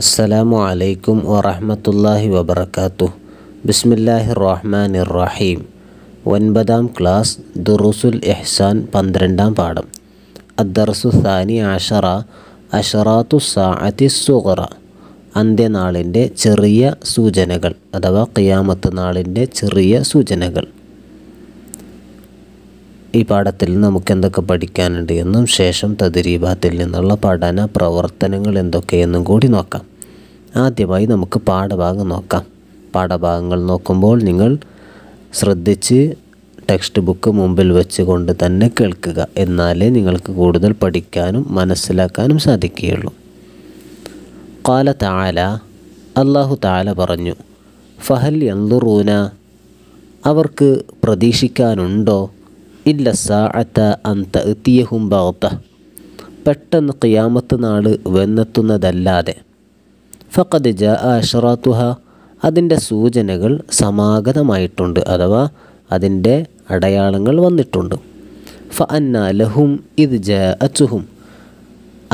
അസ്സലാമു അലൈക്കും വറഹമത്തല്ലാഹി വബർക്കാത്തു ബിസ്മില്ലാഹി റഹ്മാൻ റഹീം ഒൻപതാം ക്ലാസ് ദുറുസുൽ എഹ്സാൻ പന്ത്രണ്ടാം പാഠം അദ്ദർസു സാനി അഷറ അഷറാത്തു സാഅത്തി സുഹറ അന്ത്യനാളിൻ്റെ ചെറിയ സൂചനകൾ അഥവാ ഖിയാമത്ത് നാളിൻ്റെ ചെറിയ സൂചനകൾ ഈ പാഠത്തിൽ നമുക്ക് എന്തൊക്കെ പഠിക്കാനുണ്ട് എന്നും ശേഷം തദ്രീബാത്തിൽ നിന്നുള്ള പഠന പ്രവർത്തനങ്ങൾ എന്തൊക്കെയെന്നും കൂടി നോക്കാം ആദ്യമായി നമുക്ക് പാഠഭാഗം നോക്കാം പാഠഭാഗങ്ങൾ നോക്കുമ്പോൾ നിങ്ങൾ ശ്രദ്ധിച്ച് ടെക്സ്റ്റ് ബുക്ക് മുമ്പിൽ വെച്ചുകൊണ്ട് തന്നെ കേൾക്കുക എന്നാലേ നിങ്ങൾക്ക് കൂടുതൽ പഠിക്കാനും മനസ്സിലാക്കാനും സാധിക്കുകയുള്ളൂ കാല താല അള്ളാഹു താല പറഞ്ഞു ഫഹൽ എന്തുറൂന അവർക്ക് പ്രതീക്ഷിക്കാനുണ്ടോ ഇല്ല സാഅത്ത അൻ തഅത്തിയഹും ബഗ്ത പെട്ടെന്ന് ഖിയാമത്ത് നാൾ വന്നെത്തുന്നതല്ലാതെ ഫഖദ് ജാ അഷറാത്തുഹ അതിൻ്റെ സൂചനകൾ സമാഗതമായിട്ടുണ്ട് അഥവാ അതിൻ്റെ അടയാളങ്ങൾ വന്നിട്ടുണ്ട് ഫ അന്ന ലഹും ഇത് ജ അച്ചുഹും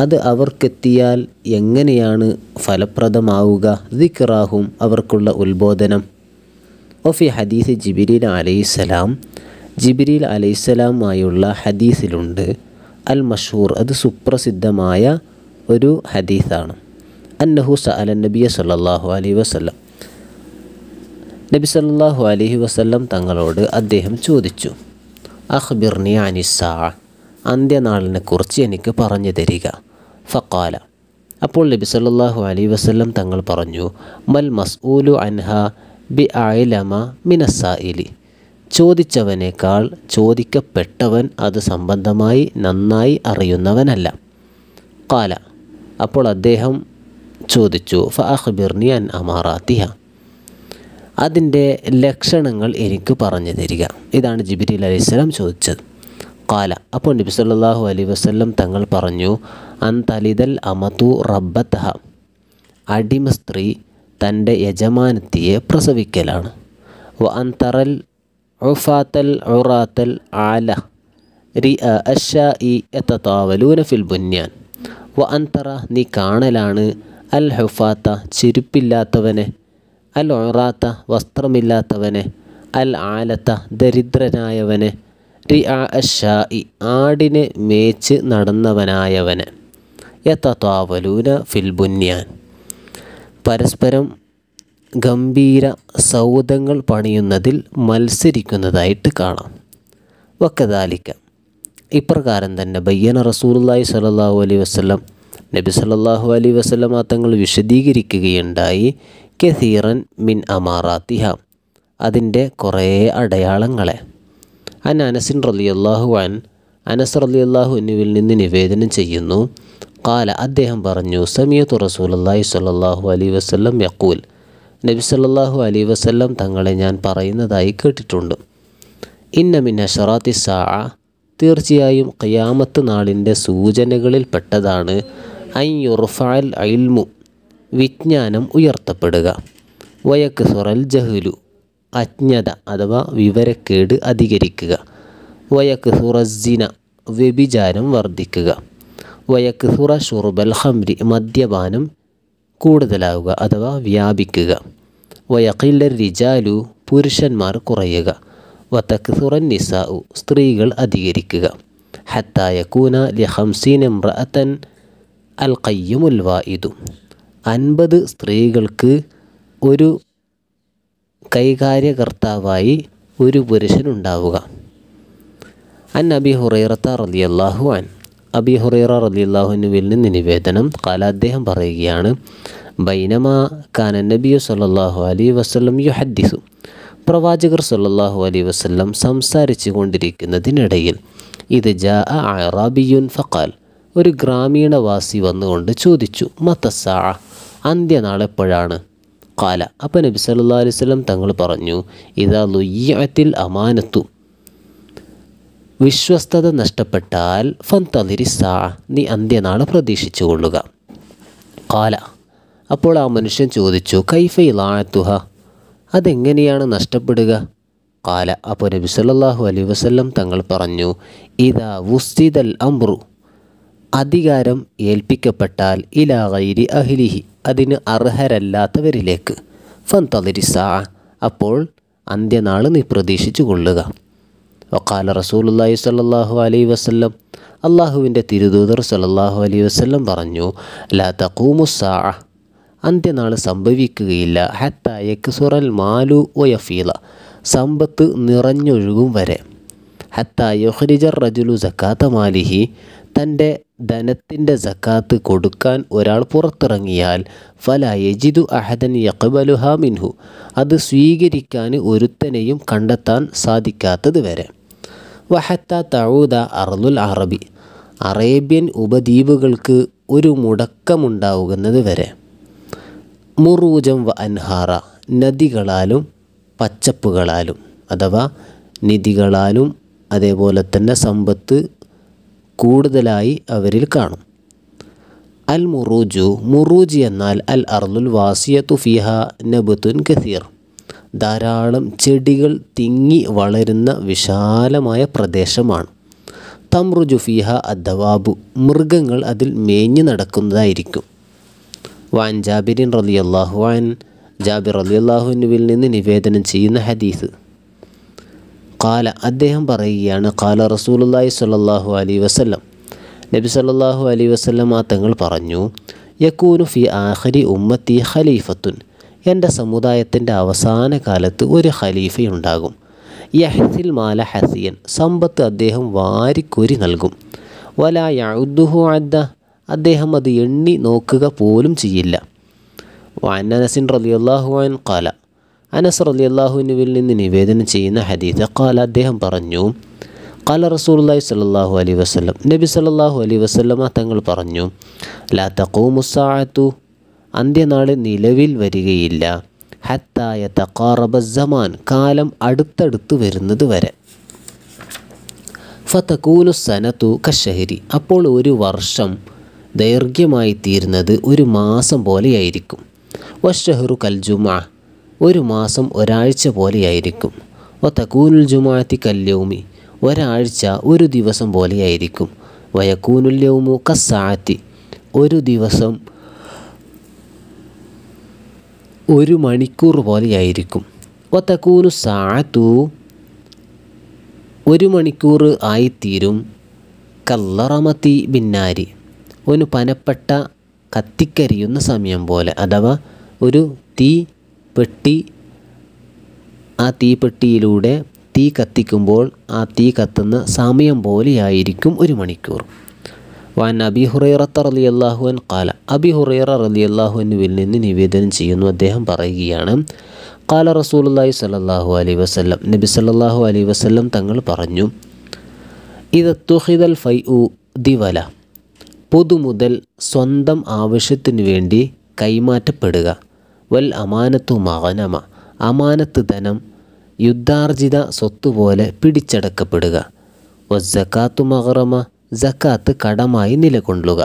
അത് അവർക്കെത്തിയാൽ എങ്ങനെയാണ് ഫലപ്രദമാവുക ദിക്റാഹും അവർക്കുള്ള ഉത്ബോധനം ഒഫി ഹദീസ് ജിബിരിൻ അലൈഹിസ്സലാം ജിബിരിൽ അലൈഹിസ്സലാമുമായുള്ള ഹദീസിലുണ്ട് അൽ മഷൂർ അത് സുപ്രസിദ്ധമായ ഒരു ഹദീസാണ് അന്നഹു സഅല നബിയ സല്ലാഹു അലൈഹി വസ്ലം നബി സല്ലാഹു അലൈഹി വസ്ലം തങ്ങളോട് അദ്ദേഹം ചോദിച്ചു അഖ്ബിർനി അന്ത്യനാളിനെ കുറിച്ച് എനിക്ക് പറഞ്ഞു തരിക ഫക്കാല അപ്പോൾ നബി സല്ലാഹു അലൈഹി വസ്ല്ലം തങ്ങൾ പറഞ്ഞു മൽ മസ്ഊലു അൻഹ ബി ആയിലമ മിനസായിലി ചോദിച്ചവനേക്കാൾ ചോദിക്കപ്പെട്ടവൻ അത് സംബന്ധമായി നന്നായി അറിയുന്നവനല്ല കാല അപ്പോൾ അദ്ദേഹം ചോദിച്ചു ഫ അൻ അമാറാത്തിഹ അതിൻ്റെ ലക്ഷണങ്ങൾ എനിക്ക് പറഞ്ഞു തരിക ഇതാണ് ജിബിരിൽ അലൈഹിസ്സലാം ചോദിച്ചത് കാല അപ്പോൾ നബി സല്ലാഹു അലൈ വസ്ലം തങ്ങൾ പറഞ്ഞു അൻ തലിതൽ അമതു റബ്ബത്തഹ അടിമ സ്ത്രീ തൻ്റെ യജമാനത്തിയെ പ്രസവിക്കലാണ് വ അൻ തറൽ ഉഫാത്തൽ ഉറാത്തൽ ആല റിഅ അഷാ ഇ ഫിൽ ബുന്യാൻ വ അന്തറ നീ കാണലാണ് അൽ ഹുഫാത്ത ചിരിപ്പില്ലാത്തവനെ അൽ ഉറാത്ത വസ്ത്രമില്ലാത്തവനെ അൽ ആലത്ത ദരിദ്രനായവനെ റി ആ ഇ ആടിനെ മേച്ച് നടന്നവനായവനെ യത്തത്താവലൂന ഫിൽ ബുന്യാൻ പരസ്പരം ഗംഭീര സൗധങ്ങൾ പണിയുന്നതിൽ മത്സരിക്കുന്നതായിട്ട് കാണാം വക്കദാലിക്ക ഇപ്രകാരം തന്നെ ബയ്യന റസൂലുല്ലായി സലല്ലാഹു അലൈ വസ്ലം നബി സലല്ലാഹു അലൈ വസ്ലം തങ്ങൾ വിശദീകരിക്കുകയുണ്ടായി കെസീറൻ മിൻ അമാറാത്തിഹ അതിൻ്റെ കുറേ അടയാളങ്ങളെ അൻ അനസിൻ റലിയല്ലാഹു അൻ അനസ് റലിയല്ലാഹു എന്നിവിൽ നിന്ന് നിവേദനം ചെയ്യുന്നു കാല അദ്ദേഹം പറഞ്ഞു സമയത്തു റസൂലല്ലാഹി സല്ലാഹു അലൈ വസ്ലം യക്കൂൽ നബിസല്ലാഹു അലി വസ്ല്ലം തങ്ങളെ ഞാൻ പറയുന്നതായി കേട്ടിട്ടുണ്ട് ഇന്നമിന്ന ഷറാത്തി സാ തീർച്ചയായും ഖിയാമത്ത് നാളിൻ്റെ പെട്ടതാണ് അയ്യുറുഫാൽ അയിൽമു വിജ്ഞാനം ഉയർത്തപ്പെടുക വയക്ക് സുറൽ ജഹ്ലു അജ്ഞത അഥവാ വിവരക്കേട് അധികരിക്കുക വയക്ക് സുറസിന വ്യഭിചാരം വർദ്ധിക്കുക വയക്ക് സുറ ഷുർബൽ ഹംരി മദ്യപാനം കൂടുതലാവുക അഥവാ വ്യാപിക്കുക വയക്കില്ല റിജാലു പുരുഷന്മാർ കുറയുക വത്തക്സുറൻ നിസാഉ സ്ത്രീകൾ അധികരിക്കുക ഹത്തായക്കൂന ലഹംസീൻ എംറഅത്തൻ അൽ കയ്യുമുൽ വായിദു അൻപത് സ്ത്രീകൾക്ക് ഒരു കൈകാര്യകർത്താവായി ഒരു പുരുഷനുണ്ടാവുക അൻ നബി ഹുറൈറത്ത റലിയല്ലാഹു അൻ അബി ഹുറൈറ റലിയല്ലാഹുനുവിൽ നിന്ന് നിവേദനം കാല അദ്ദേഹം പറയുകയാണ് ബൈനമ കാന നബിയു സല്ലാഹു അലി വസ്ലം യു ഹദ്ദിസു പ്രവാചകർ സല്ലാഹു അലി വസ്ലം സംസാരിച്ചു കൊണ്ടിരിക്കുന്നതിനിടയിൽ ഇത് ജാ ഫക്കാൽ ഒരു ഗ്രാമീണവാസി വന്നുകൊണ്ട് ചോദിച്ചു മത്തസാ അന്ത്യനാളെപ്പോഴാണ് കാല അപ്പം നബി സല്ലാ അലൈവല്ലം തങ്ങൾ പറഞ്ഞു ഇതാ ലുയ്യത്തിൽ അമാനത്തു വിശ്വസ്തത നഷ്ടപ്പെട്ടാൽ ഫന്തതിരിസാ നീ അന്ത്യനാൾ പ്രതീക്ഷിച്ചു കൊള്ളുക കാല അപ്പോൾ ആ മനുഷ്യൻ ചോദിച്ചു കൈഫ ഇലാഴത്തുഹ അതെങ്ങനെയാണ് നഷ്ടപ്പെടുക കാല അപ്പോൾ നബി സല്ലാഹു അലൈ വസ്ല്ലം തങ്ങൾ പറഞ്ഞു ഇതാ വുസ്തിദൽ അമ്രു അധികാരം ഏൽപ്പിക്കപ്പെട്ടാൽ ഇലാ ഗൈരി അഹ്ലിഹി അതിന് അർഹരല്ലാത്തവരിലേക്ക് ഫന്തതിരിസാ അപ്പോൾ അന്ത്യനാൾ നീ പ്രതീക്ഷിച്ചു കൊള്ളുക വക്കാല റസൂലുല്ലാഹി സല്ലാഹു അലൈ വസ്ല്ലം അള്ളാഹുവിൻ്റെ തിരുദൂതർ സല്ലാഹു അലൈ വസ്ല്ലം പറഞ്ഞു ലാ തക്കൂമുസാ അന്ത്യനാൾ സംഭവിക്കുകയില്ല ഹത്തായക്ക് സുറൽ മാലു ഒയഫീല സമ്പത്ത് നിറഞ്ഞൊഴുകും വരെ ഹത്ത യുഹ്രിജർ റജുലു സക്കാത്ത മാലിഹി തൻ്റെ ധനത്തിൻ്റെ സക്കാത്ത് കൊടുക്കാൻ ഒരാൾ പുറത്തിറങ്ങിയാൽ ഫല യജിദു അഹദൻ യക്ബലുഹ മിൻഹു അത് സ്വീകരിക്കാൻ ഒരുത്തനെയും കണ്ടെത്താൻ സാധിക്കാത്തത് വരെ വഹത്ത തഴൂത അർലുൽ അറബി അറേബ്യൻ ഉപദ്വീപുകൾക്ക് ഒരു മുടക്കമുണ്ടാവുന്നത് വരെ മുറൂജം വ അൻഹാറ നദികളാലും പച്ചപ്പുകളാലും അഥവാ നിധികളാലും അതേപോലെ തന്നെ സമ്പത്ത് കൂടുതലായി അവരിൽ കാണും അൽ മുറൂജു മുറൂജ് എന്നാൽ അൽ അർലുൽ വാസിയ തുഫിഹ നബുത്തുൻ കസീർ ധാരാളം ചെടികൾ തിങ്ങി വളരുന്ന വിശാലമായ പ്രദേശമാണ് തമ്രുജു ഫിഹ അദ്ദവാബു മൃഗങ്ങൾ അതിൽ മേഞ്ഞു നടക്കുന്നതായിരിക്കും വാൻ ജാബിരിൻ റലി അള്ളാഹു വാൻ ജാബിർ അലി അള്ളാഹുവിനുവിൽ നിന്ന് നിവേദനം ചെയ്യുന്ന ഹദീസ് കാല അദ്ദേഹം പറയുകയാണ് കാല റസൂലുല്ലാഹി സ്വല്ലല്ലാഹു അലൈ വസല്ലം നബി സല്ലാഹു അലൈ വസല്ലം ആ തങ്ങൾ പറഞ്ഞു യക്കൂനു ഫി ആഖരി ഉമ്മത്തി ഖലീഫത്തുൻ എൻ്റെ സമുദായത്തിൻ്റെ അവസാന കാലത്ത് ഒരു ഖലീഫയുണ്ടാകും യഹസിൽ മാല ഹസിയൻ സമ്പത്ത് അദ്ദേഹം വാരിക്കൊരി നൽകും വല യൗദ്ദുഹു അദ്ദ അദ്ദേഹം അത് എണ്ണി നോക്കുക പോലും ചെയ്യില്ല വാനനസിൻ റലിയല്ലാഹു അൻ കാല അനസ് റലിയല്ലാഹുവിനുവിൽ നിന്ന് നിവേദനം ചെയ്യുന്ന ഹദീത കാല അദ്ദേഹം പറഞ്ഞു കാല റസൂലി സലാഹു അലൈ വസ്ലം നബി സലാഹു അലൈ വസ്ലമ തങ്ങൾ പറഞ്ഞു ലാ തക്കോ അന്ത്യനാൾ നിലവിൽ വരികയില്ല ഹത്തായ തക്കാറബ ജമാൻ കാലം അടുത്തടുത്ത് വരുന്നത് വരെ ഫത്തക്കൂലു സനത്തു കഷഹരി അപ്പോൾ ഒരു വർഷം ദൈർഘ്യമായി തീരുന്നത് ഒരു മാസം പോലെയായിരിക്കും വഷഹറു കൽ ജുമാ ഒരു മാസം ഒരാഴ്ച പോലെയായിരിക്കും ഒത്തക്കൂനുൽ ജുമാത്തി കല്യൗമി ഒരാഴ്ച ഒരു ദിവസം പോലെയായിരിക്കും വയക്കൂനുൽ യൗമു കസാത്തി ഒരു ദിവസം ഒരു മണിക്കൂർ പോലെയായിരിക്കും ഒത്തക്കൂനു സാത്തു ഒരു മണിക്കൂർ ആയിത്തീരും കല്ലറമത്തി ബിന്നാരി ഒരു പനപ്പെട്ട കത്തിക്കരിയുന്ന സമയം പോലെ അഥവാ ഒരു തീ പെട്ടി ആ തീപ്പെട്ടിയിലൂടെ തീ കത്തിക്കുമ്പോൾ ആ തീ കത്തുന്ന സമയം പോലെയായിരിക്കും ഒരു മണിക്കൂർ വാനബി അബി ഹുറൈറത്ത റലി അള്ളാഹുൻ കാല അബി ഹുറൈറ റലി അള്ളാഹുവിനുവിൽ നിന്ന് നിവേദനം ചെയ്യുന്നു അദ്ദേഹം പറയുകയാണ് കാല റസൂലുല്ലാഹി സലല്ലാഹു അലൈ വസ്ല്ലം നബി സല്ലാഹു അലൈ വസ്ല്ലം തങ്ങൾ പറഞ്ഞു ഇത് തുഹിദൽ ഫൈ ഉ ദിവല പുതുമുതൽ സ്വന്തം ആവശ്യത്തിനു വേണ്ടി കൈമാറ്റപ്പെടുക വൽ അമാനത്തു മകനമ അമാനത്ത് ധനം യുദ്ധാർജിത സ്വത്തുപോലെ പിടിച്ചടക്കപ്പെടുക വസ്സക്കാത്തു മകറമ ജക്കാത്ത് കടമായി നിലകൊള്ളുക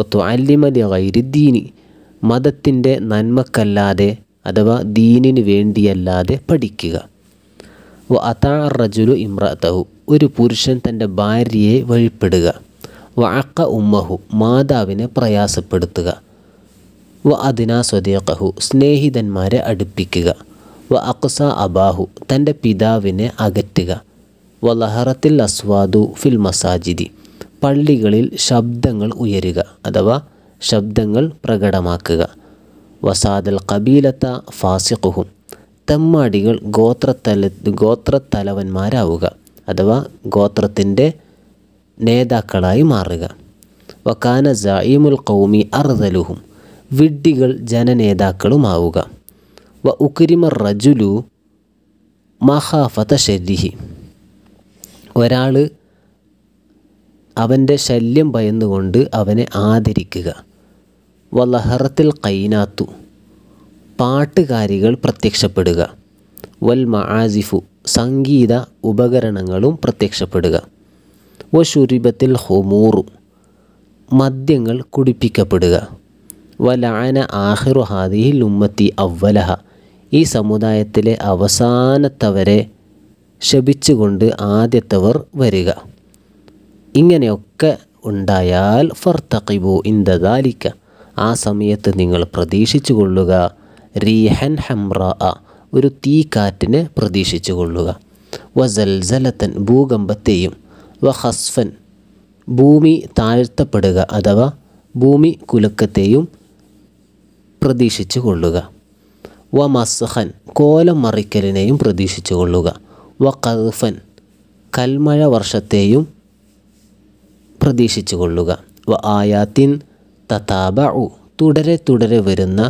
ഒത്തു അല്ലിമതി ഗൈരുദ്ദീനി മതത്തിൻ്റെ നന്മക്കല്ലാതെ അഥവാ ദീനിന് വേണ്ടിയല്ലാതെ പഠിക്കുക വ അതാ റജുലു ഇമ്രതഹു ഒരു പുരുഷൻ തൻ്റെ ഭാര്യയെ വഴിപ്പെടുക വ അക്ക ഉമ്മഹു മാതാവിനെ പ്രയാസപ്പെടുത്തുക വ അതിനാ സ്വദേഹു സ്നേഹിതന്മാരെ അടുപ്പിക്കുക വ അക്സ അബാഹു തൻ്റെ പിതാവിനെ അകറ്റുക വ ലഹറത്തിൽ അസ്വാദു ഫിൽ മസാജിദി പള്ളികളിൽ ശബ്ദങ്ങൾ ഉയരുക അഥവാ ശബ്ദങ്ങൾ പ്രകടമാക്കുക വസാദൽ കബീലത്ത ഫാസിഖുഹും തെമ്മാടികൾ ഗോത്രത്തല ഗോത്രത്തലവന്മാരാവുക അഥവാ ഗോത്രത്തിൻ്റെ നേതാക്കളായി മാറുക വക്കാന ജായിമുൽ കൗമി അർദലുഹും വിഡ്ഢികൾ ജനനേതാക്കളുമാവുക വ ഉക്രിമ റജുലു മഹാഫത ഷെരിഹി ഒരാൾ അവൻ്റെ ശല്യം ഭയന്നുകൊണ്ട് അവനെ ആദരിക്കുക വലഹറത്തിൽ കൈനാത്തു പാട്ടുകാരികൾ പ്രത്യക്ഷപ്പെടുക വൽ മആസിഫു സംഗീത ഉപകരണങ്ങളും പ്രത്യക്ഷപ്പെടുക വശുരിബത്തിൽ ഹൊമൂറു മദ്യങ്ങൾ കുടിപ്പിക്കപ്പെടുക വലാന ആഹിറു ഹാദിഹി ഉമ്മത്തി അവ്വലഹ ഈ സമുദായത്തിലെ അവസാനത്തവരെ ശപിച്ചുകൊണ്ട് ആദ്യത്തവർ വരിക ഇങ്ങനെയൊക്കെ ഉണ്ടായാൽ ഫർത്തഖിബു ഇന്ദാലിക്ക ആ സമയത്ത് നിങ്ങൾ പ്രതീക്ഷിച്ചു കൊള്ളുക റീഹൻ ഹംറ ഒരു തീക്കാറ്റിനെ പ്രതീക്ഷിച്ചു കൊള്ളുക വസൽസലത്തൻ ഭൂകമ്പത്തെയും വ ഹസ്ഫൻ ഭൂമി താഴ്ത്തപ്പെടുക അഥവാ ഭൂമി കുലുക്കത്തെയും പ്രതീക്ഷിച്ചു കൊള്ളുക വ മസ്ഹൻ കോലം മറിക്കലിനെയും പ്രതീക്ഷിച്ചു കൊള്ളുക വ കൽഫൻ കൽമഴ വർഷത്തെയും പ്രതീക്ഷിച്ചു കൊള്ളുക വ ആയാത്തിൻ തതാബഉ തുടരെ തുടരെ വരുന്ന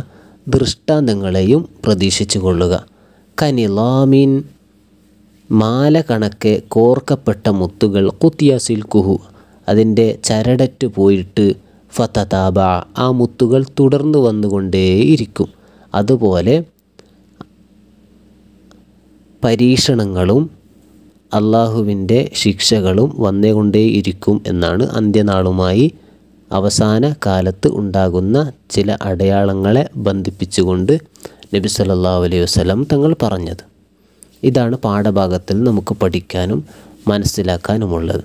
ദൃഷ്ടാന്തങ്ങളെയും പ്രതീക്ഷിച്ചു കൊള്ളുക കനിലാമിൻ മാല കണക്കെ കോർക്കപ്പെട്ട മുത്തുകൾ കുത്തിയ സിൽക്കുഹു അതിൻ്റെ ചരടറ്റ് പോയിട്ട് ഫതതാബ ആ മുത്തുകൾ തുടർന്ന് വന്നുകൊണ്ടേയിരിക്കും അതുപോലെ പരീക്ഷണങ്ങളും അള്ളാഹുവിൻ്റെ ശിക്ഷകളും വന്നുകൊണ്ടേയിരിക്കും എന്നാണ് അന്ത്യനാളുമായി അവസാന കാലത്ത് ഉണ്ടാകുന്ന ചില അടയാളങ്ങളെ ബന്ധിപ്പിച്ചുകൊണ്ട് നബി സല്ലാ അലൈഹി വസ്ലം തങ്ങൾ പറഞ്ഞത് ഇതാണ് പാഠഭാഗത്തിൽ നമുക്ക് പഠിക്കാനും മനസ്സിലാക്കാനുമുള്ളത്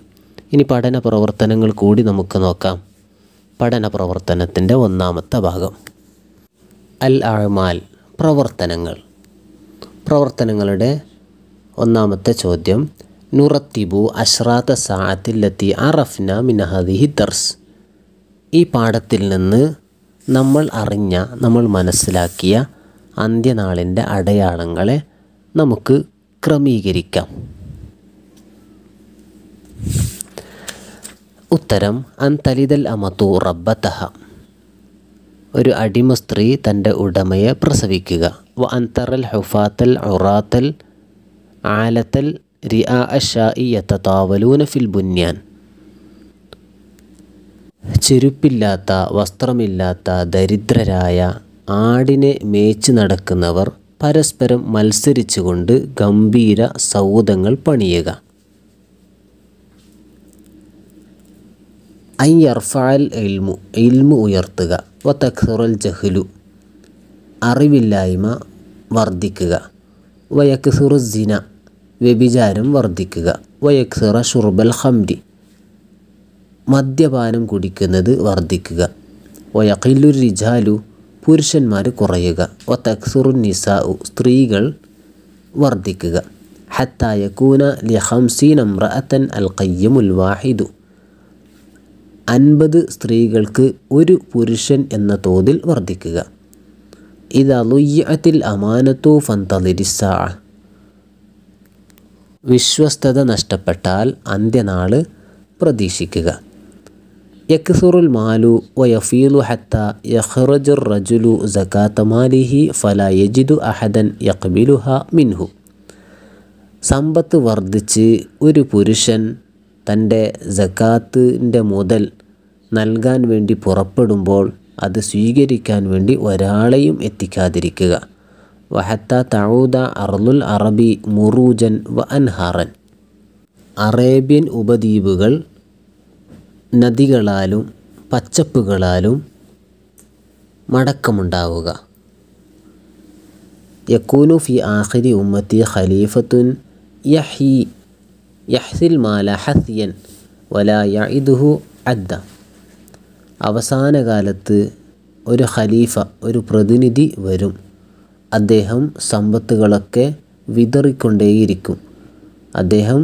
ഇനി പഠന പ്രവർത്തനങ്ങൾ കൂടി നമുക്ക് നോക്കാം പഠന പ്രവർത്തനത്തിൻ്റെ ഒന്നാമത്തെ ഭാഗം അൽ അഴമാൽ പ്രവർത്തനങ്ങൾ പ്രവർത്തനങ്ങളുടെ ഒന്നാമത്തെ ചോദ്യം നുറത്തിബു അഷ്റാത്ത സാഅത്തിലെത്തി അറഫ്ന മിനഹദിഹി ദർസ് ഈ പാഠത്തിൽ നിന്ന് നമ്മൾ അറിഞ്ഞ നമ്മൾ മനസ്സിലാക്കിയ അന്ത്യനാളിൻ്റെ അടയാളങ്ങളെ നമുക്ക് ക്രമീകരിക്കാം ഉത്തരം അൻ തലിതൽ അമത്തു റബ്ബത്തഹ ഒരു അടിമ സ്ത്രീ തൻ്റെ ഉടമയെ പ്രസവിക്കുക വ അന്തറൽ ഹുഫാത്തൽ ഉറാത്തൽ ആലത്തൽ റിയാ ഫിൽ ബുന്യാൻ ചെരുപ്പില്ലാത്ത വസ്ത്രമില്ലാത്ത ദരിദ്രരായ ആടിനെ മേച്ച് നടക്കുന്നവർ പരസ്പരം മത്സരിച്ചുകൊണ്ട് ഗംഭീര സൗദങ്ങൾ പണിയുക ഐ ഇൽമു ഇൽമു ഉയർത്തുക വ തഖ്സുറൽ ജഹ്ലു അറിവില്ലായ്മ വർദ്ധിക്കുക വയക്സുറുസിന വ്യഭിചാരം വർദ്ധിക്കുക വയക്സിറ ഷുർബൽ ഹംഡി മദ്യപാനം കുടിക്കുന്നത് വർദ്ധിക്കുക വയക്കില്ലു റിജാലു പുരുഷന്മാർ കുറയുക വ തക്സുറു നിസാഉ സ്ത്രീകൾ വർദ്ധിക്കുക ഹത്തായക്കൂന ലിഹംസീൻ അത്തൻ അൽ കയ്യമുൽ വാഹിദു അൻപത് സ്ത്രീകൾക്ക് ഒരു പുരുഷൻ എന്ന തോതിൽ വർദ്ധിക്കുക ഇതാ ലുയ്യത്തിൽ അമാനത്തു ഫന്തലിരിസാ വിശ്വസ്തത നഷ്ടപ്പെട്ടാൽ അന്ത്യനാൾ പ്രതീക്ഷിക്കുക യക്സുറുൽ മാലു വയഫീലു ഹത്ത യഹ്റജുർ റജുലു ജക്കാത്ത മാലിഹി ഫല യജിദു അഹദൻ യഖ്ബിലുഹ മിൻഹു സമ്പത്ത് വർദ്ധിച്ച് ഒരു പുരുഷൻ തൻ്റെ ജക്കാത്തിൻ്റെ മുതൽ നൽകാൻ വേണ്ടി പുറപ്പെടുമ്പോൾ അത് സ്വീകരിക്കാൻ വേണ്ടി ഒരാളെയും എത്തിക്കാതിരിക്കുക വഹത്ത തഴൂദ അർലുൽ അറബി മുറൂജൻ വ അൻഹാറൻ അറേബ്യൻ ഉപദ്വീപുകൾ നദികളാലും പച്ചപ്പുകളാലും മടക്കമുണ്ടാവുക യക്കൂനു ഫി ആഖിരി ഉമ്മത്തി ഖലീഫത്തുൻ യഹി യഹ്സിൽ മാല ഹസിയൻ വല യഇദുഹു അദ്ദ അവസാന കാലത്ത് ഒരു ഖലീഫ ഒരു പ്രതിനിധി വരും അദ്ദേഹം സമ്പത്തുകളൊക്കെ വിതറിക്കൊണ്ടേയിരിക്കും അദ്ദേഹം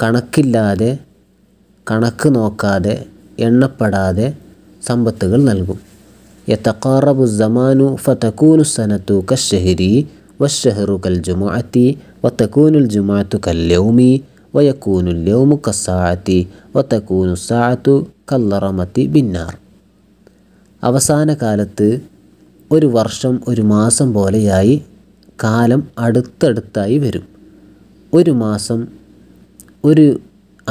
കണക്കില്ലാതെ കണക്ക് നോക്കാതെ എണ്ണപ്പെടാതെ സമ്പത്തുകൾ നൽകും യത്തക്കാറബു സമാനു ഫതക്കൂനു സനത്തു കഷഹരി വഷഹറു കൽ ജുമാഅത്തി വത്തക്കൂനുൽ ജുമാഅത്തു കല്യൗമി വയക്കൂനുൽ യൗമു കസാഅത്തി വത്തക്കൂനു സാഅത്തു കല്ലറമത്തി ബിന്നാർ അവസാന കാലത്ത് ഒരു വർഷം ഒരു മാസം പോലെയായി കാലം അടുത്തടുത്തായി വരും ഒരു മാസം ഒരു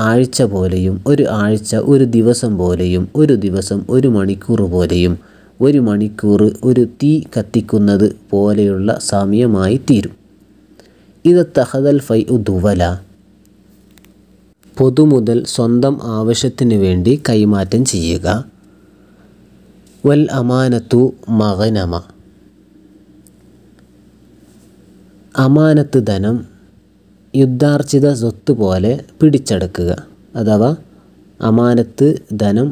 ആഴ്ച പോലെയും ഒരു ആഴ്ച ഒരു ദിവസം പോലെയും ഒരു ദിവസം ഒരു മണിക്കൂർ പോലെയും ഒരു മണിക്കൂർ ഒരു തീ കത്തിക്കുന്നത് പോലെയുള്ള സമയമായി തീരും ഇത് തഹദൽ ഫൈ ഉദ്വല പൊതുമുതൽ സ്വന്തം ആവശ്യത്തിന് വേണ്ടി കൈമാറ്റം ചെയ്യുക വൽ അമാനത്തു മകനമ അമാനത്ത് ധനം യുദ്ധാർജിത സ്വത്ത് പോലെ പിടിച്ചടക്കുക അഥവാ അമാനത്ത് ധനം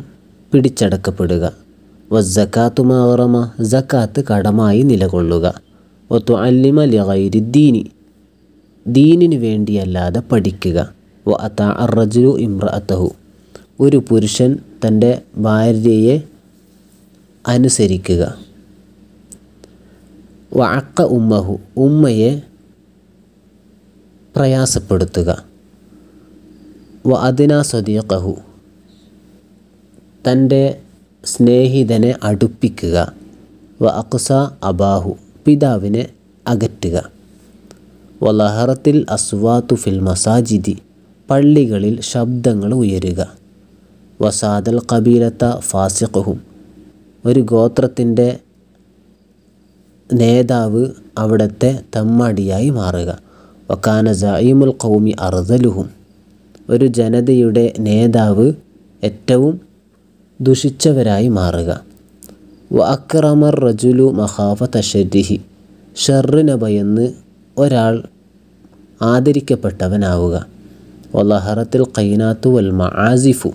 പിടിച്ചടക്കപ്പെടുക വസ്സക്കാത്തു മാറമ സക്കാത്ത് കടമായി നിലകൊള്ളുക ഒത്തു അല്ലിമ ലൈരി ദീനി ദീനിനു വേണ്ടിയല്ലാതെ പഠിക്കുക വ അത്ത അറജു ഇമ്രഅത്തഹു ഒരു പുരുഷൻ തൻ്റെ ഭാര്യയെ അനുസരിക്കുക വഅക്ക ഉമ്മഹു ഉമ്മയെ പ്രയാസപ്പെടുത്തുക വ അതിന സ്വദീഖഹു തൻ്റെ സ്നേഹിതനെ അടുപ്പിക്കുക വ അക്സ അബാഹു പിതാവിനെ അകറ്റുക വ ലഹറത്തിൽ അസ്വാത്തു ഫിൽ മസാജിദി പള്ളികളിൽ ശബ്ദങ്ങൾ ഉയരുക വസാദൽ കബീലത്ത ഫാസിഖും ഒരു ഗോത്രത്തിൻ്റെ നേതാവ് അവിടുത്തെ തമ്മാടിയായി മാറുക വക്കാന ജായിമുൽ കൗമി അറുതലുഹും ഒരു ജനതയുടെ നേതാവ് ഏറ്റവും ദുഷിച്ചവരായി മാറുക വ അക്രമർ റജുലു മഹാഫത്ത് അഷരിഹി ഷെറിനെ ഭയന്ന് ഒരാൾ ആദരിക്കപ്പെട്ടവനാവുക ഒലഹറത്തിൽ കൈനാത്തു വൽ മആസിഫു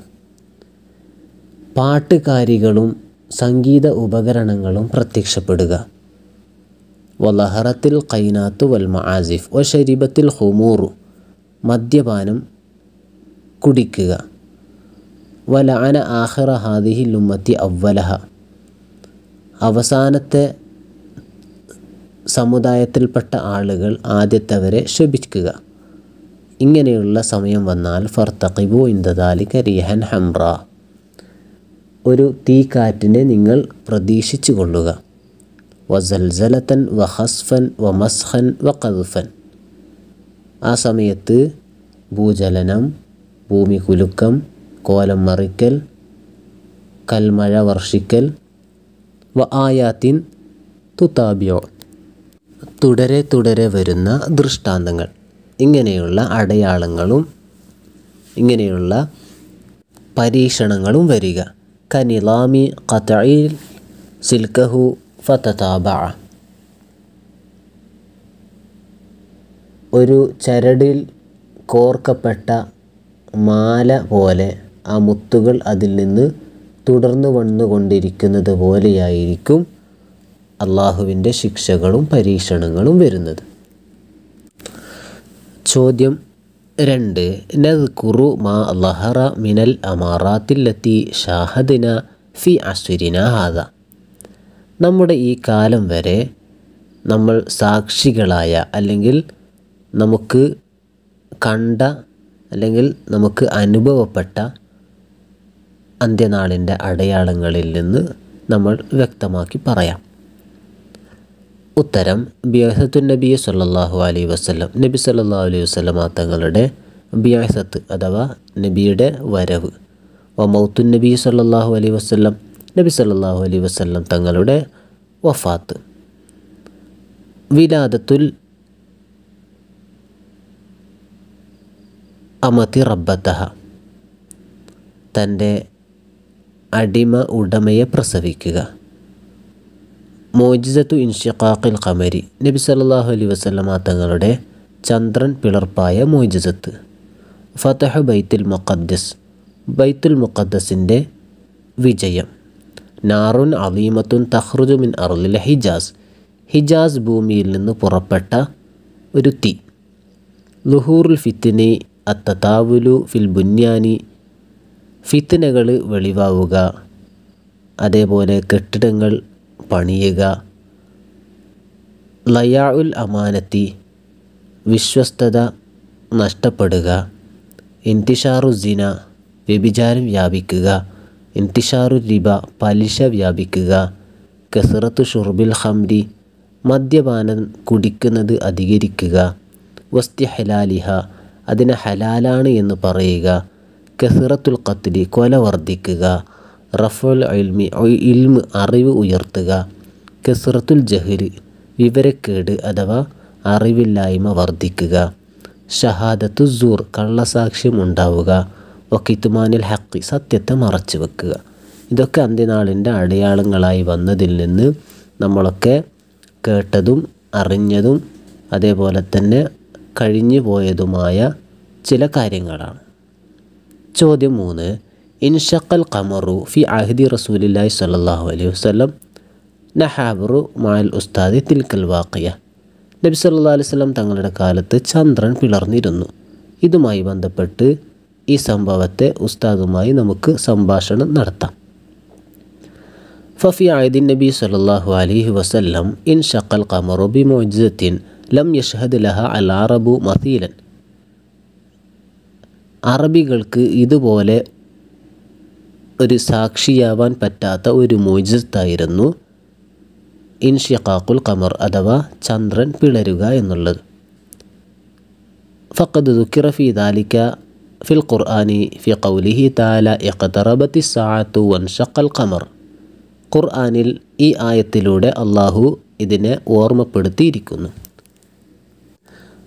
പാട്ടുകാരികളും സംഗീത ഉപകരണങ്ങളും പ്രത്യക്ഷപ്പെടുക വലഹറത്തിൽ കൈനാത്തു വൽ മആസിഫ് ഒ ഷരീബത്തിൽ ഹുമൂറു മദ്യപാനം കുടിക്കുക വലഅന ആഹിറ ഹാദിഹി ലുമ്മത്തി അവലഹ അവസാനത്തെ സമുദായത്തിൽപ്പെട്ട ആളുകൾ ആദ്യത്തവരെ ശപിക്കുക ഇങ്ങനെയുള്ള സമയം വന്നാൽ ഫർത്തഖിബു ഇന്ദദാലിക്ക റിഹൻ ഹംറ ഒരു തീക്കാറ്റിനെ നിങ്ങൾ പ്രതീക്ഷിച്ചു കൊള്ളുക വസൽസലത്തൻ വഹസ്ഫൻ വ കഫൻ ആ സമയത്ത് ഭൂചലനം ഭൂമി കുലുക്കം കോലം മറിക്കൽ കൽമഴ വർഷിക്കൽ വ ആയാത്തിൻ തുതാബിയോ തുടരെ തുടരെ വരുന്ന ദൃഷ്ടാന്തങ്ങൾ ഇങ്ങനെയുള്ള അടയാളങ്ങളും ഇങ്ങനെയുള്ള പരീക്ഷണങ്ങളും വരിക كنظام قطعي سلكه فتتابع ഒരു ചരടിൽ കോർക്കപ്പെട്ട മാല പോലെ ആ മുത്തുകൾ അതിൽ നിന്ന് തുടർന്നു വന്നുകൊണ്ടിരിക്കുന്നത് പോലെയായിരിക്കും അള്ളാഹുവിൻ്റെ ശിക്ഷകളും പരീക്ഷണങ്ങളും വരുന്നത് ചോദ്യം രണ്ട് നദ്കുറു മാ ലഹറ മിനൽ അമാറാത്തില്ലത്തി ഷാഹദിന ഫി അശ്വരിന ഹാദ നമ്മുടെ ഈ കാലം വരെ നമ്മൾ സാക്ഷികളായ അല്ലെങ്കിൽ നമുക്ക് കണ്ട അല്ലെങ്കിൽ നമുക്ക് അനുഭവപ്പെട്ട അന്ത്യനാളിൻ്റെ അടയാളങ്ങളിൽ നിന്ന് നമ്മൾ വ്യക്തമാക്കി പറയാം ഉത്തരം ബിയാസത്തു നബി സല്ലാഹു അലൈ വസ്ലം നബി സല്ലാ അലൈ വസ്ലമ തങ്ങളുടെ ബിയാസത്ത് അഥവാ നബിയുടെ വരവ് വമൗത്തു നബി സല്ലാഹു അലൈ വസ്ലം നബി സല്ലാഹു അലൈ വസ്ലം തങ്ങളുടെ വഫാത്ത് വിലാദത്തുൽ അമതി റബ്ബത്തഹ തൻ്റെ അടിമ ഉടമയെ പ്രസവിക്കുക മോജിസത്തു ഇൻഷിഖാഖിൽ ഖമരി നബി സല്ലാഹു അലൈ വസ്ലമ തങ്ങളുടെ ചന്ദ്രൻ പിളർപ്പായ മോജിസത്ത് ഫതഹ് ബൈത്തുൽ മുഖദ്ദസ് ബൈത്തുൽ മുഖദ്ദസിന്റെ വിജയം നാറുൻ അലീമത്തുൻ തഹ്റുജു മിൻ അർലിൽ ഹിജാസ് ഹിജാസ് ഭൂമിയിൽ നിന്ന് പുറപ്പെട്ട ഒരു തീ ലുഹൂറുൽ ഫിത്തിനി അത്തതാവുലു ഫിൽ ബുന്യാനി ഫിത്തിനകൾ വെളിവാവുക അതേപോലെ കെട്ടിടങ്ങൾ പണിയുക ലയാ ഉൽ അമാനത്തി വിശ്വസ്തത നഷ്ടപ്പെടുക ഇൻതിഷാറു സിന വ്യഭിചാരം വ്യാപിക്കുക ഇൻതിഷാറു റിബ പലിശ വ്യാപിക്കുക കസറത്ത് ഷുർബിൽ ഹംരി മദ്യപാനം കുടിക്കുന്നത് അധികരിക്കുക വസ്തി ഹലാലിഹ അതിനെ ഹലാലാണ് എന്ന് പറയുക കസറത്തുൽ കത്തിരി കൊല വർദ്ധിക്കുക റഫുൽ ഇൽമി ഇൽമ് അറിവ് ഉയർത്തുക കെസ്റത്തുൽ ജഹ്ല് വിവരക്കേട് അഥവാ അറിവില്ലായ്മ വർദ്ധിക്കുക ഷഹാദത്തു സൂർ കള്ളസാക്ഷ്യം ഉണ്ടാവുക വക്കിത്തുമാനിൽ ഹക്കി സത്യത്തെ മറച്ചു വെക്കുക ഇതൊക്കെ അന്ത്യനാളിൻ്റെ അടയാളങ്ങളായി വന്നതിൽ നിന്ന് നമ്മളൊക്കെ കേട്ടതും അറിഞ്ഞതും അതേപോലെ തന്നെ കഴിഞ്ഞു പോയതുമായ ചില കാര്യങ്ങളാണ് ചോദ്യം മൂന്ന് انشق القمر في عهد رسول الله صلى الله عليه وسلم نحابر مع الأستاذ تلك الواقية നബി സല്ലാ അലിസ്ലം തങ്ങളുടെ കാലത്ത് ചന്ദ്രൻ പിളർന്നിരുന്നു ഇതുമായി ബന്ധപ്പെട്ട് ഈ സംഭവത്തെ ഉസ്താദുമായി നമുക്ക് സംഭാഷണം നടത്താം ഫഫി ആയദിൻ നബി സല്ലാഹു അലിഹി വസല്ലം ഇൻ ഷക്കൽ കമറുബി മൊജ്സത്തിൻ ലം യഷഹദ് ലഹ അൽ അറബു മസീലൻ അറബികൾക്ക് ഇതുപോലെ ഒരു സാക്ഷിയാവാൻ പറ്റാത്ത ഒരു മോജിത്തായിരുന്നു ഇൻഷിഖാക്കുൽ ഖമർ അഥവാ ചന്ദ്രൻ പിളരുക എന്നുള്ളത് ഫഖദ് ദുക്കിറ ഫി ദാലിക്ക ഫിൽ ഖുർആാനി ഫി കൗലിഹി താല ഇഖ്തറബത്തി സാത്തു വൻഷക്കൽ ഖമർ ഖുർആാനിൽ ഈ ആയത്തിലൂടെ അള്ളാഹു ഇതിനെ ഓർമ്മപ്പെടുത്തിയിരിക്കുന്നു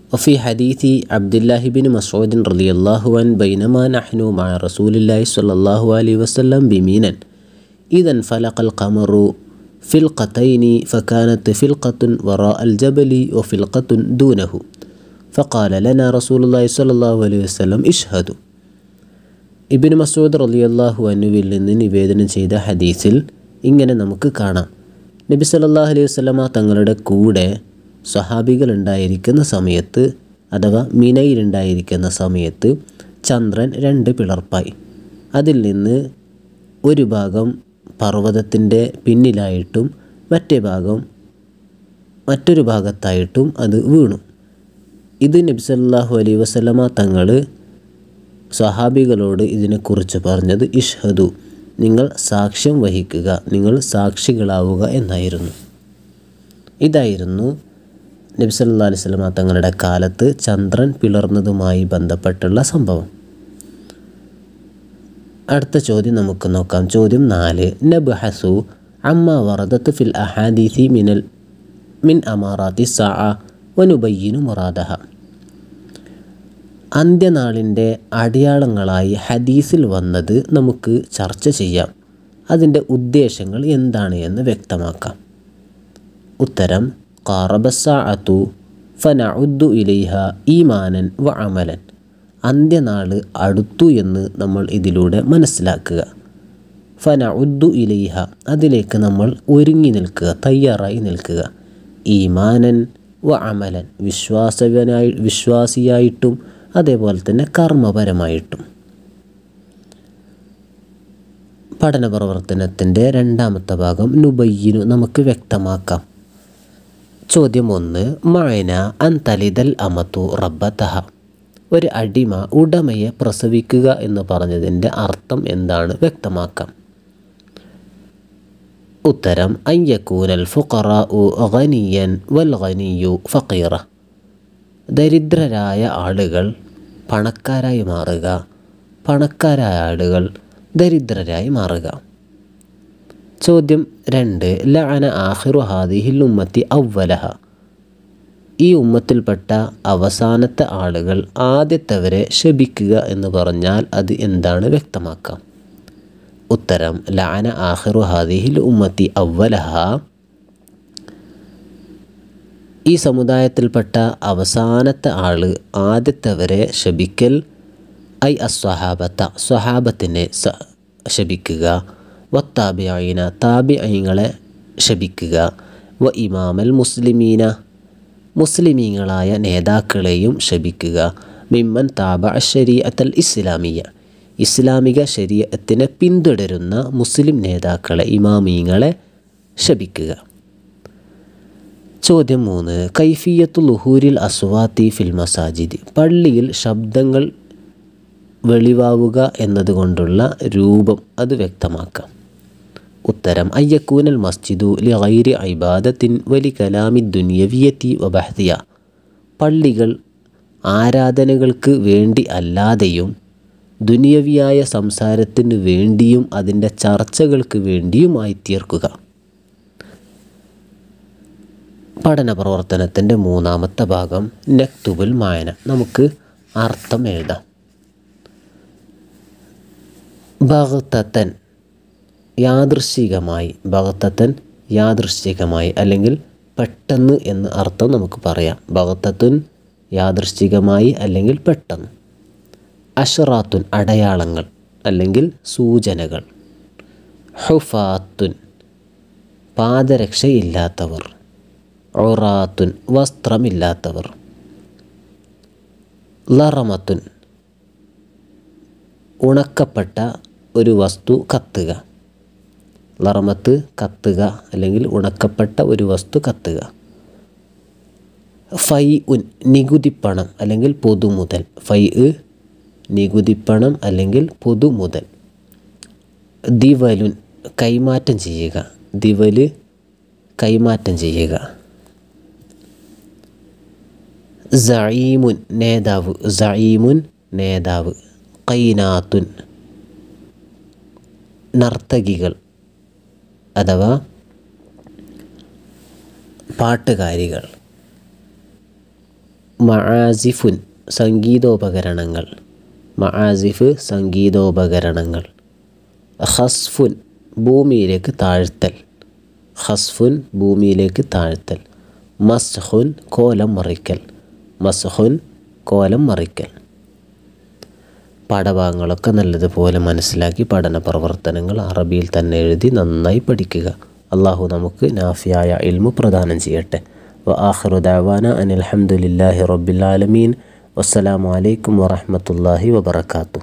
وفي حديث عبد الله بن مسعود رضي الله عنه بينما نحن مع رسول الله صلى الله عليه وسلم بمينا إذا انفلق القمر فلقتين فكانت فلقة وراء الجبل وفلقة دونه فقال لنا رسول الله صلى الله عليه وسلم اشهدوا رضي الله عنه بلندن بيدن سيدا حديث ഹദീസിൽ نمك നമുക്ക് نبي صلى الله عليه وسلم تنغلد കൂടെ സഹാബികൾ ഉണ്ടായിരിക്കുന്ന സമയത്ത് അഥവാ മിനയിലുണ്ടായിരിക്കുന്ന സമയത്ത് ചന്ദ്രൻ രണ്ട് പിളർപ്പായി അതിൽ നിന്ന് ഒരു ഭാഗം പർവ്വതത്തിൻ്റെ പിന്നിലായിട്ടും മറ്റേ ഭാഗം മറ്റൊരു ഭാഗത്തായിട്ടും അത് വീണു ഇത് നബ്സല്ലാഹു അലൈ വസല്ലമ തങ്ങൾ സഹാബികളോട് ഇതിനെക്കുറിച്ച് പറഞ്ഞത് ഇഷ്ഹദു നിങ്ങൾ സാക്ഷ്യം വഹിക്കുക നിങ്ങൾ സാക്ഷികളാവുക എന്നായിരുന്നു ഇതായിരുന്നു നബ്സല്ലാ അലിസ്ലമ തങ്ങളുടെ കാലത്ത് ചന്ദ്രൻ പിളർന്നതുമായി ബന്ധപ്പെട്ടുള്ള സംഭവം അടുത്ത ചോദ്യം നമുക്ക് നോക്കാം ചോദ്യം നാല് ഹസു അമ്മ വറദത്ത് ഫിൽ അഹാദീസി മിനൽ മിൻ അമാറാത്തി സ വനുബയ്യനു മുറാദഹ അന്ത്യനാളിൻ്റെ അടയാളങ്ങളായി ഹദീസിൽ വന്നത് നമുക്ക് ചർച്ച ചെയ്യാം അതിൻ്റെ ഉദ്ദേശങ്ങൾ എന്താണ് എന്ന് വ്യക്തമാക്കാം ഉത്തരം തഖാറബ സാഅത്തു ഫനഉദ്ദു ഇലൈഹ ഈമാനൻ വ അമലൻ അന്ത്യനാൾ അടുത്തു എന്ന് നമ്മൾ ഇതിലൂടെ മനസ്സിലാക്കുക ഫനഉദ്ദു ഇലൈഹ അതിലേക്ക് നമ്മൾ ഒരുങ്ങി നിൽക്കുക തയ്യാറായി നിൽക്കുക ഈമാനൻ വ അമലൻ വിശ്വാസവനായി വിശ്വാസിയായിട്ടും അതേപോലെ തന്നെ കർമ്മപരമായിട്ടും പഠന പ്രവർത്തനത്തിൻ്റെ രണ്ടാമത്തെ ഭാഗം നുബയ്യിനു നമുക്ക് വ്യക്തമാക്കാം ചോദ്യം ഒന്ന് മായന തലിതൽ അമത്തു റബ്ബത്തഹ ഒരു അടിമ ഉടമയെ പ്രസവിക്കുക എന്ന് പറഞ്ഞതിൻ്റെ അർത്ഥം എന്താണ് വ്യക്തമാക്കാം ഉത്തരം അയ്യക്കൂനൽ ഫുഖറ ഉ ഖനിയൻ വൽ ഖനിയു ഫക്കീറ ദരിദ്രരായ ആളുകൾ പണക്കാരായി മാറുക പണക്കാരായ ആളുകൾ ദരിദ്രരായി മാറുക ചോദ്യം രണ്ട് ലഅന ആഹിറു ഹാദിഹിൽ ഉമ്മത്തി ഔവലഹ ഈ ഉമ്മത്തിൽപ്പെട്ട അവസാനത്തെ ആളുകൾ ആദ്യത്തവരെ ശപിക്കുക എന്ന് പറഞ്ഞാൽ അത് എന്താണ് വ്യക്തമാക്കാം ഉത്തരം ലഅന ആഹിറു ഹാദിഹിൽ ഉമ്മത്തി ഔവലഹ ഈ സമുദായത്തിൽപ്പെട്ട അവസാനത്തെ ആൾ ആദ്യത്തവരെ ശപിക്കൽ ഐ അസ്വഹാബത്ത സ്വഹാബത്തിനെ ശപിക്കുക വത്താബിയായിന താബിഅയങ്ങളെ ശപിക്കുക വ ഇമാമൽ മുസ്ലിമീന മുസ്ലിമീങ്ങളായ നേതാക്കളെയും ശപിക്കുക മിമ്മൻ താബ അത്തൽ ഇസ്ലാമിയ ഇസ്ലാമിക ശരീരത്തിനെ പിന്തുടരുന്ന മുസ്ലിം നേതാക്കളെ ഇമാമീങ്ങളെ ശപിക്കുക ചോദ്യം മൂന്ന് കൈഫിയത്തു ലുഹൂരിൽ അസുവാത്തി ഫിൽ മസാജിദ് പള്ളിയിൽ ശബ്ദങ്ങൾ വെളിവാവുക എന്നതുകൊണ്ടുള്ള രൂപം അത് വ്യക്തമാക്കാം ഉത്തരം അയ്യക്കൂനൽ മസ്ജിദു ലി ഗൈരി ഐബാദത്തിൻ വലി കലാമി ദുനിയവിയത്തി വബഹ്തിയ പള്ളികൾ ആരാധനകൾക്ക് വേണ്ടി അല്ലാതെയും ദുനിയവിയായ സംസാരത്തിന് വേണ്ടിയും അതിൻ്റെ ചർച്ചകൾക്ക് വേണ്ടിയുമായി തീർക്കുക പഠന പ്രവർത്തനത്തിൻ്റെ മൂന്നാമത്തെ ഭാഗം നെക്തുബുൽ മായന നമുക്ക് അർത്ഥം എഴുതാം ബഹ്തത്തൻ യാദൃശ്ചികമായി ബഗത്തത്തൻ യാദൃശ്ചികമായി അല്ലെങ്കിൽ പെട്ടെന്ന് എന്ന അർത്ഥം നമുക്ക് പറയാം ബഗത്തത്തുൻ യാദൃശ്ചികമായി അല്ലെങ്കിൽ പെട്ടെന്ന് അഷറാത്തുൻ അടയാളങ്ങൾ അല്ലെങ്കിൽ സൂചനകൾ ഹുഫാത്തുൻ പാദരക്ഷയില്ലാത്തവർ ഒറാത്തുൻ വസ്ത്രമില്ലാത്തവർ ലറമത്തുൻ ഉണക്കപ്പെട്ട ഒരു വസ്തു കത്തുക ലറമത്ത് കത്തുക അല്ലെങ്കിൽ ഉണക്കപ്പെട്ട ഒരു വസ്തു കത്തുക ഫൈ ഉൻ നികുതിപ്പണം അല്ലെങ്കിൽ പൊതുമുതൽ ഫൈ നികുതിപ്പണം അല്ലെങ്കിൽ പൊതുമുതൽ ദിവലുൻ കൈമാറ്റം ചെയ്യുക ദിവല് കൈമാറ്റം ചെയ്യുക സയീമുൻ നേതാവ് സയീമുൻ നേതാവ് കൈനാത്തുൻ നർത്തകികൾ അഥവാ പാട്ടുകാരികൾ മആസിഫുൻ സംഗീതോപകരണങ്ങൾ മആസിഫ് സംഗീതോപകരണങ്ങൾ ഹസ്ഫുൻ ഭൂമിയിലേക്ക് താഴ്ത്തൽ ഹസ്ഫുൻ ഭൂമിയിലേക്ക് താഴ്ത്തൽ മസ്ഹുൻ കോലം മറിക്കൽ മസ്ഹുൻ കോലം മറിക്കൽ പാഠഭാഗങ്ങളൊക്കെ നല്ലതുപോലെ മനസ്സിലാക്കി പഠന പ്രവർത്തനങ്ങൾ അറബിയിൽ തന്നെ എഴുതി നന്നായി പഠിക്കുക അള്ളാഹു നമുക്ക് നാഫിയായ ഇൽമു പ്രദാനം ചെയ്യട്ടെ വ ആഹ്റു ദാവാന അനിൽഹമുല്ലാഹി റബ്ബിലാലമീൻ വസ്സലാമലൈക്കും വറഹമത്തല്ലാഹി വാത്തു